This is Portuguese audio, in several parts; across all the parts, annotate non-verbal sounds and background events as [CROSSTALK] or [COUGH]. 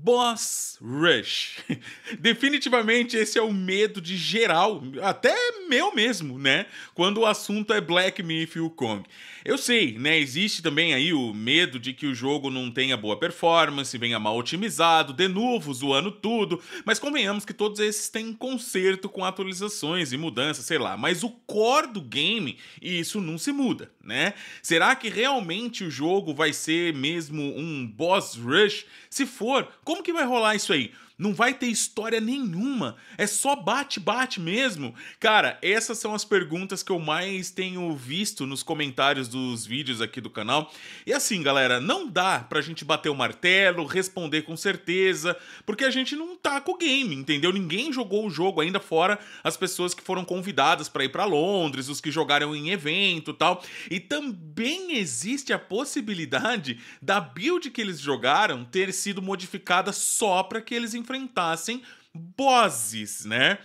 Boss Rush. [LAUGHS] Definitivamente esse é o medo de geral, até meu mesmo, né? Quando o assunto é Black Myth e Kong. Eu sei, né? Existe também aí o medo de que o jogo não tenha boa performance, venha mal otimizado, de novo zoando tudo, mas convenhamos que todos esses têm conserto com atualizações e mudanças, sei lá, mas o core do game, isso não se muda, né? Será que realmente o jogo vai ser mesmo um boss rush? Se for, como que vai rolar isso aí? Não vai ter história nenhuma. É só bate-bate mesmo. Cara, essas são as perguntas que eu mais tenho visto nos comentários dos vídeos aqui do canal. E assim, galera, não dá pra gente bater o martelo, responder com certeza, porque a gente não tá com o game, entendeu? Ninguém jogou o jogo ainda, fora as pessoas que foram convidadas para ir para Londres, os que jogaram em evento tal. E também existe a possibilidade da build que eles jogaram ter sido modificada só para que eles enfrentassem enfrentassem bosses, né?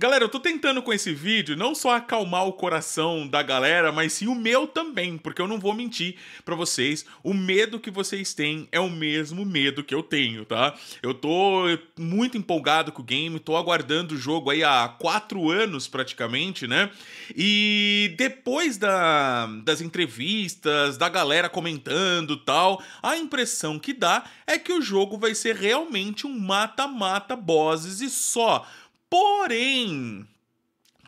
Galera, eu tô tentando com esse vídeo não só acalmar o coração da galera, mas sim o meu também, porque eu não vou mentir para vocês, o medo que vocês têm é o mesmo medo que eu tenho, tá? Eu tô muito empolgado com o game, tô aguardando o jogo aí há quatro anos praticamente, né? E depois da, das entrevistas, da galera comentando tal, a impressão que dá é que o jogo vai ser realmente um mata-mata bosses e só. Porém,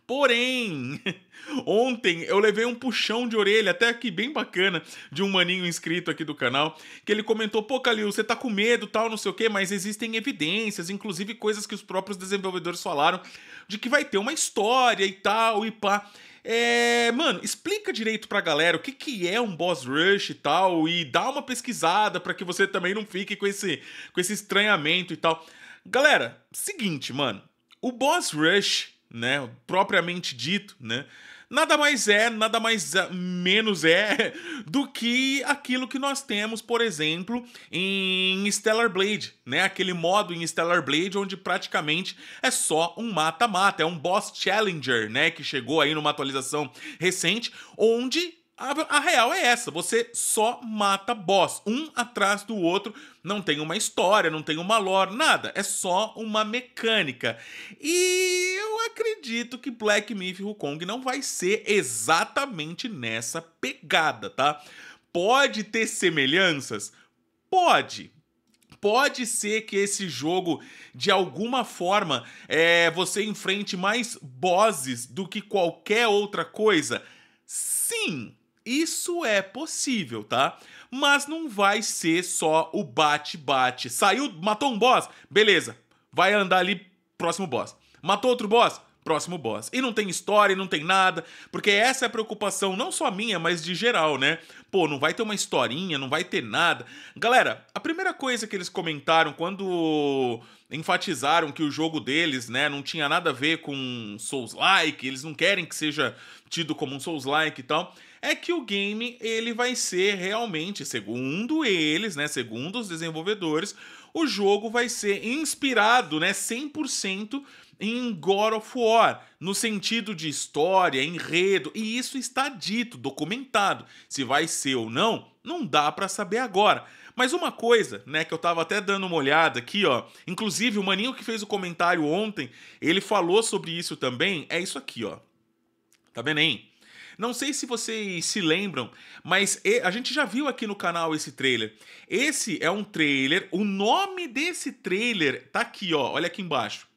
porém, [LAUGHS] ontem eu levei um puxão de orelha, até aqui bem bacana, de um maninho inscrito aqui do canal, que ele comentou: pô, Calil, você tá com medo, tal, não sei o quê, mas existem evidências, inclusive coisas que os próprios desenvolvedores falaram, de que vai ter uma história e tal, e pá. É, mano, explica direito pra galera o que, que é um boss rush e tal, e dá uma pesquisada para que você também não fique com esse, com esse estranhamento e tal. Galera, seguinte, mano o boss rush, né, propriamente dito, né, nada mais é, nada mais ah, menos é [LAUGHS] do que aquilo que nós temos, por exemplo, em Stellar Blade, né? Aquele modo em Stellar Blade onde praticamente é só um mata-mata, é um boss challenger, né, que chegou aí numa atualização recente, onde a, a, real é essa: você só mata boss, um atrás do outro. Não tem uma história, não tem uma lore, nada. É só uma mecânica. E eu acredito que Black Myth Kong não vai ser exatamente nessa pegada, tá? Pode ter semelhanças? Pode, pode ser que esse jogo, de alguma forma, é, você enfrente mais bosses do que qualquer outra coisa? Sim! Isso é possível, tá? Mas não vai ser só o bate-bate. Saiu, matou um boss? Beleza. Vai andar ali, próximo boss. Matou outro boss? próximo boss. E não tem história, não tem nada, porque essa é a preocupação não só minha, mas de geral, né? Pô, não vai ter uma historinha, não vai ter nada. Galera, a primeira coisa que eles comentaram quando enfatizaram que o jogo deles, né, não tinha nada a ver com Souls-like, eles não querem que seja tido como um Souls-like e tal, é que o game ele vai ser realmente, segundo eles, né, segundo os desenvolvedores, o jogo vai ser inspirado, né, 100% em God of War, no sentido de história, enredo, e isso está dito, documentado. Se vai ser ou não, não dá para saber agora. Mas uma coisa, né, que eu tava até dando uma olhada aqui, ó, inclusive o maninho que fez o comentário ontem, ele falou sobre isso também, é isso aqui, ó. Tá vendo aí? Não sei se vocês se lembram, mas a gente já viu aqui no canal esse trailer. Esse é um trailer, o nome desse trailer tá aqui, ó, olha aqui embaixo.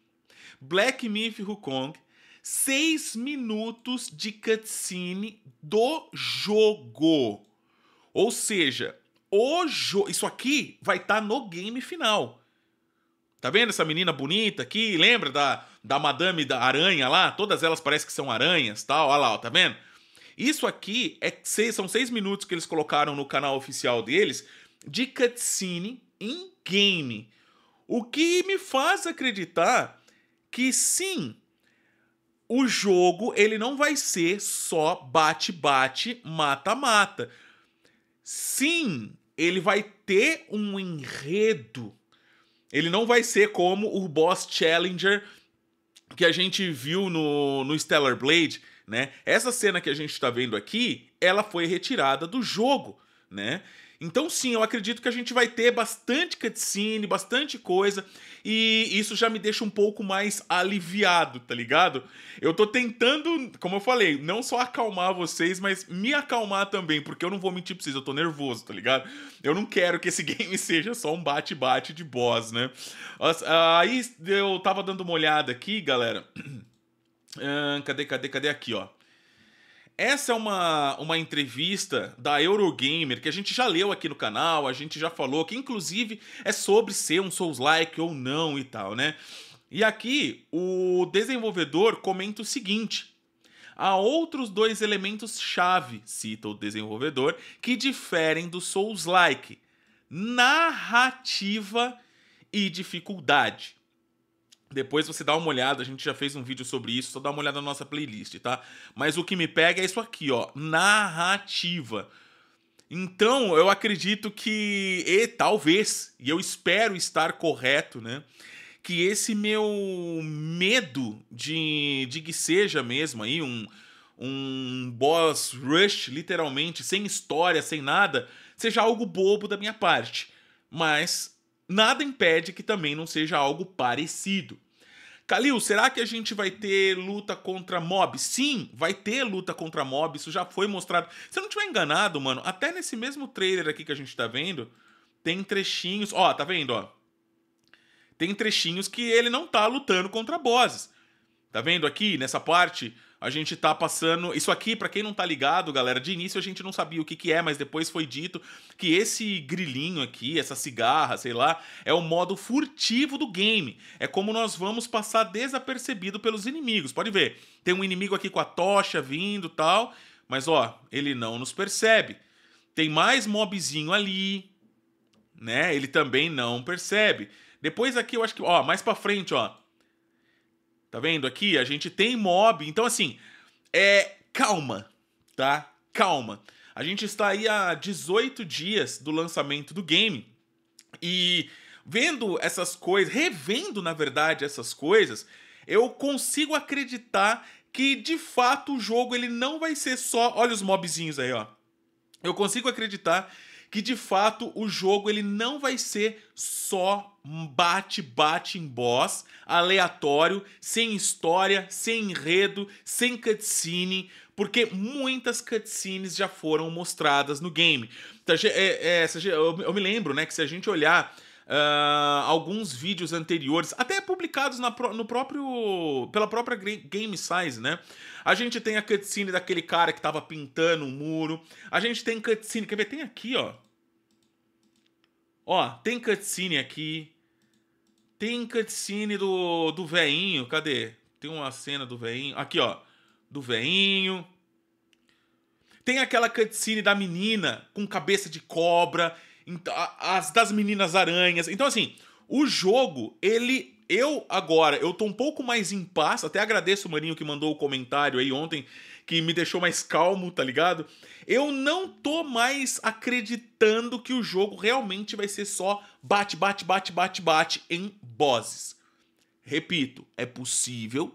Black Myth Wukong, seis minutos de cutscene do jogo. Ou seja, o Isso aqui vai estar tá no game final. Tá vendo essa menina bonita aqui? Lembra da, da Madame da Aranha lá? Todas elas parecem que são aranhas tal. Olha lá, ó, tá vendo? Isso aqui é seis, são seis minutos que eles colocaram no canal oficial deles de cutscene em game. O que me faz acreditar que sim, o jogo ele não vai ser só bate-bate, mata-mata. Sim, ele vai ter um enredo. Ele não vai ser como o Boss Challenger que a gente viu no, no Stellar Blade, né? Essa cena que a gente está vendo aqui, ela foi retirada do jogo né? Então, sim, eu acredito que a gente vai ter bastante cutscene, bastante coisa, e isso já me deixa um pouco mais aliviado, tá ligado? Eu tô tentando, como eu falei, não só acalmar vocês, mas me acalmar também, porque eu não vou mentir pra vocês, eu tô nervoso, tá ligado? Eu não quero que esse [LAUGHS] game seja só um bate-bate de boss, né? Ah, aí eu tava dando uma olhada aqui, galera. [CLEARS THROAT] Ah, cadê, cadê, cadê aqui, ó? Essa é uma, uma entrevista da Eurogamer que a gente já leu aqui no canal, a gente já falou, que inclusive é sobre ser um Souls-like ou não e tal, né? E aqui o desenvolvedor comenta o seguinte: há outros dois elementos chave, cita o desenvolvedor, que diferem do Souls-like: narrativa e dificuldade. Depois você dá uma olhada, a gente já fez um vídeo sobre isso, só dá uma olhada na nossa playlist, tá? Mas o que me pega é isso aqui, ó, narrativa. Então, eu acredito que e talvez, e eu espero estar correto, né? Que esse meu medo de, de que seja mesmo aí um, um boss rush, literalmente, sem história, sem nada, seja algo bobo da minha parte. Mas nada impede que também não seja algo parecido. Calil, será que a gente vai ter luta contra mob? Sim, vai ter luta contra mob, isso já foi mostrado. Se eu não estiver enganado, mano, até nesse mesmo trailer aqui que a gente tá vendo, tem trechinhos. Ó, tá vendo, ó? Tem trechinhos que ele não tá lutando contra bosses. Tá vendo aqui nessa parte? a gente tá passando. Isso aqui, para quem não tá ligado, galera, de início a gente não sabia o que, que é, mas depois foi dito que esse grilinho aqui, essa cigarra, sei lá, é o modo furtivo do game. É como nós vamos passar desapercebido pelos inimigos. Pode ver, tem um inimigo aqui com a tocha vindo tal, mas ó, ele não nos percebe. Tem mais mobzinho ali, né? Ele também não percebe. Depois aqui eu acho que, ó, mais para frente, ó, Tá vendo aqui? A gente tem mob. Então, assim, é calma, tá? Calma. A gente está aí há 18 dias do lançamento do game e vendo essas coisas, revendo na verdade essas coisas, eu consigo acreditar que de fato o jogo ele não vai ser só, olha os mobzinhos aí, ó. Eu consigo acreditar que de fato o jogo ele não vai ser só bate bate em boss, aleatório, sem história, sem enredo, sem cutscene, porque muitas cutscenes já foram mostradas no game. Então, é, é, eu, me lembro, né, que se a gente olhar uh, alguns vídeos anteriores, até publicados na, no próprio, pela própria Game Size, né? A gente tem a cutscene daquele cara que tava pintando um muro. A gente tem cutscene, quer ver? Tem aqui, ó. Ó, tem cutscene aqui. Tem cutscene do, do veinho, cadê? Tem uma cena do veinho. Aqui, ó. Do veinho. Tem aquela cutscene da menina com cabeça de cobra então, as das meninas aranhas. Então, assim, o jogo, ele. Eu agora, eu tô um pouco mais em paz. Até agradeço o Marinho que mandou o comentário aí ontem, que me deixou mais calmo, tá ligado? Eu não tô mais acreditando que o jogo realmente vai ser só bate, bate, bate, bate, bate em bosses. Repito, é possível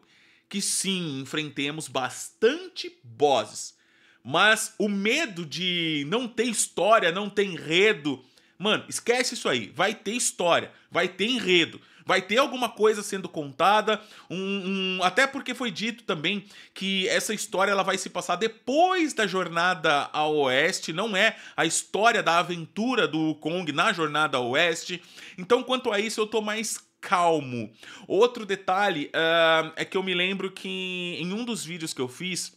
que sim, enfrentemos bastante bosses. Mas o medo de não ter história, não ter enredo, Mano, esquece isso aí. Vai ter história, vai ter enredo, vai ter alguma coisa sendo contada. Um, um, até porque foi dito também que essa história ela vai se passar depois da jornada ao oeste, não é a história da aventura do Kong na jornada ao oeste. Então, quanto a isso, eu tô mais calmo. Outro detalhe uh, é que eu me lembro que em um dos vídeos que eu fiz,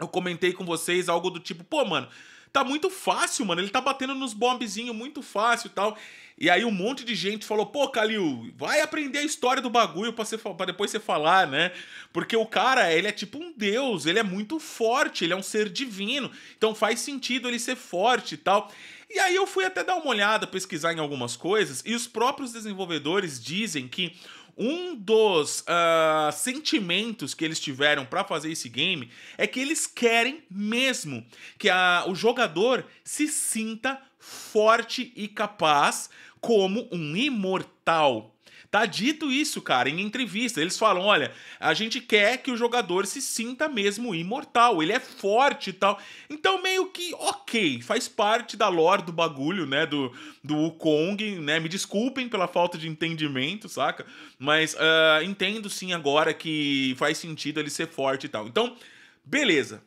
eu comentei com vocês algo do tipo, pô, mano tá muito fácil, mano. Ele tá batendo nos bombzinhos muito fácil e tal. E aí um monte de gente falou, pô, Kalil, vai aprender a história do bagulho pra, você, pra depois você falar, né? Porque o cara, ele é tipo um deus, ele é muito forte, ele é um ser divino. Então faz sentido ele ser forte e tal. E aí eu fui até dar uma olhada, pesquisar em algumas coisas, e os próprios desenvolvedores dizem que um dos uh, sentimentos que eles tiveram para fazer esse game é que eles querem mesmo que a, o jogador se sinta forte e capaz como um imortal. Tá dito isso, cara, em entrevista. Eles falam: olha, a gente quer que o jogador se sinta mesmo imortal, ele é forte e tal. Então, meio que, ok, faz parte da lore do bagulho, né? Do, do Wukong, né? Me desculpem pela falta de entendimento, saca? Mas uh, entendo sim agora que faz sentido ele ser forte e tal. Então, beleza.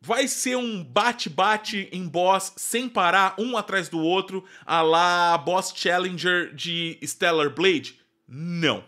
Vai ser um bate-bate em boss sem parar, um atrás do outro, a lá Boss Challenger de Stellar Blade? Não.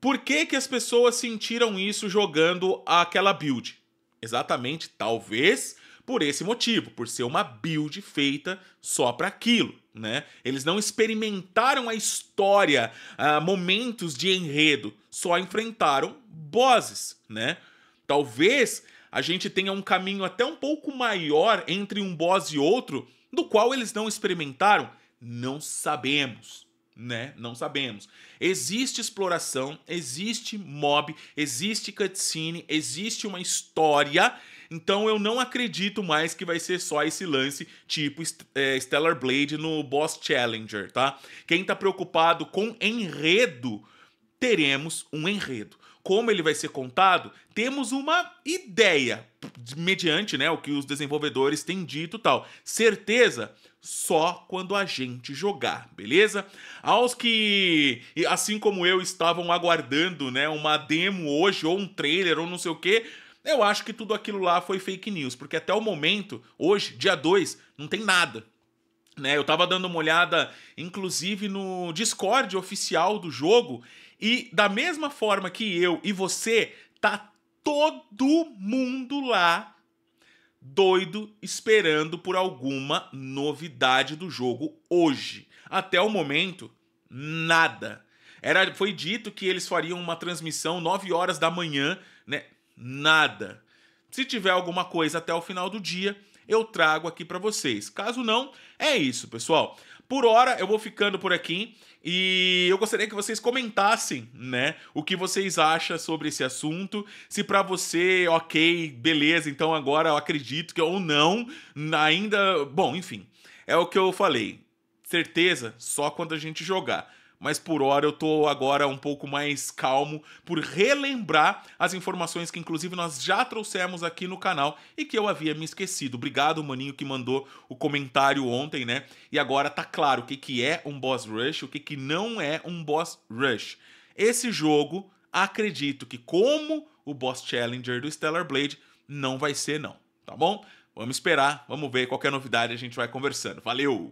Por que, que as pessoas sentiram isso jogando aquela build? Exatamente, talvez por esse motivo, por ser uma build feita só para aquilo, né? Eles não experimentaram a história, uh, momentos de enredo, só enfrentaram bosses, né? Talvez a gente tenha um caminho até um pouco maior entre um boss e outro, do qual eles não experimentaram? Não sabemos, né? Não sabemos. Existe exploração, existe mob, existe cutscene, existe uma história. Então eu não acredito mais que vai ser só esse lance tipo é, Stellar Blade no Boss Challenger, tá? Quem tá preocupado com enredo, teremos um enredo como ele vai ser contado, temos uma ideia, mediante né, o que os desenvolvedores têm dito e tal. Certeza só quando a gente jogar, beleza? Aos que, assim como eu, estavam aguardando né, uma demo hoje, ou um trailer, ou não sei o quê. Eu acho que tudo aquilo lá foi fake news, porque até o momento, hoje, dia 2, não tem nada. Né? Eu tava dando uma olhada, inclusive, no Discord oficial do jogo, e da mesma forma que eu e você, tá todo mundo lá doido esperando por alguma novidade do jogo hoje. Até o momento, nada. Era, foi dito que eles fariam uma transmissão 9 horas da manhã, né? Nada. Se tiver alguma coisa até o final do dia, eu trago aqui para vocês. Caso não, é isso, pessoal. Por hora, eu vou ficando por aqui e eu gostaria que vocês comentassem, né, o que vocês acham sobre esse assunto. Se para você, ok, beleza, então agora eu acredito que ou não, ainda. Bom, enfim, é o que eu falei. Certeza só quando a gente jogar mas por hora eu tô agora um pouco mais calmo por relembrar as informações que inclusive nós já trouxemos aqui no canal e que eu havia me esquecido. Obrigado, maninho, que mandou o comentário ontem, né? E agora tá claro o que, que é um boss rush, o que, que não é um boss rush. Esse jogo, acredito que como o boss challenger do Stellar Blade, não vai ser não, tá bom? Vamos esperar, vamos ver qualquer novidade a gente vai conversando. Valeu!